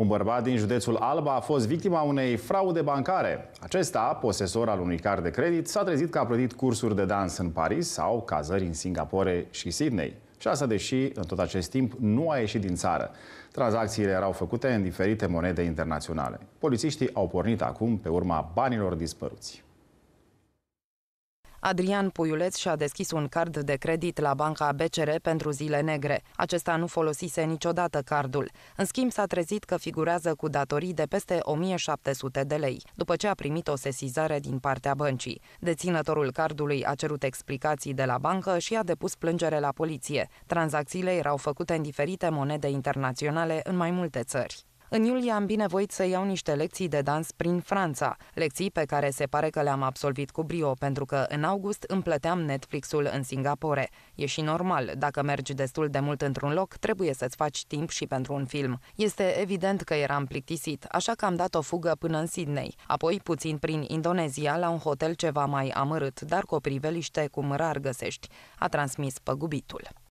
Un bărbat din județul Alba a fost victima unei fraude bancare. Acesta, posesor al unui card de credit, s-a trezit că a plătit cursuri de dans în Paris sau cazări în Singapore și Sydney. Și asta deși, în tot acest timp, nu a ieșit din țară. Tranzacțiile erau făcute în diferite monede internaționale. Polițiștii au pornit acum pe urma banilor dispăruți. Adrian Puiuleț și-a deschis un card de credit la banca BCR pentru zile negre. Acesta nu folosise niciodată cardul. În schimb, s-a trezit că figurează cu datorii de peste 1700 de lei, după ce a primit o sesizare din partea băncii. Deținătorul cardului a cerut explicații de la bancă și a depus plângere la poliție. Tranzacțiile erau făcute în diferite monede internaționale în mai multe țări. În iulie am binevoit să iau niște lecții de dans prin Franța, lecții pe care se pare că le-am absolvit cu brio, pentru că în august îmi plăteam Netflix-ul în Singapore. E și normal, dacă mergi destul de mult într-un loc, trebuie să-ți faci timp și pentru un film. Este evident că eram plictisit, așa că am dat o fugă până în Sydney, apoi puțin prin Indonezia la un hotel ceva mai amărât, dar cu o priveliște cum rar găsești, a transmis păgubitul.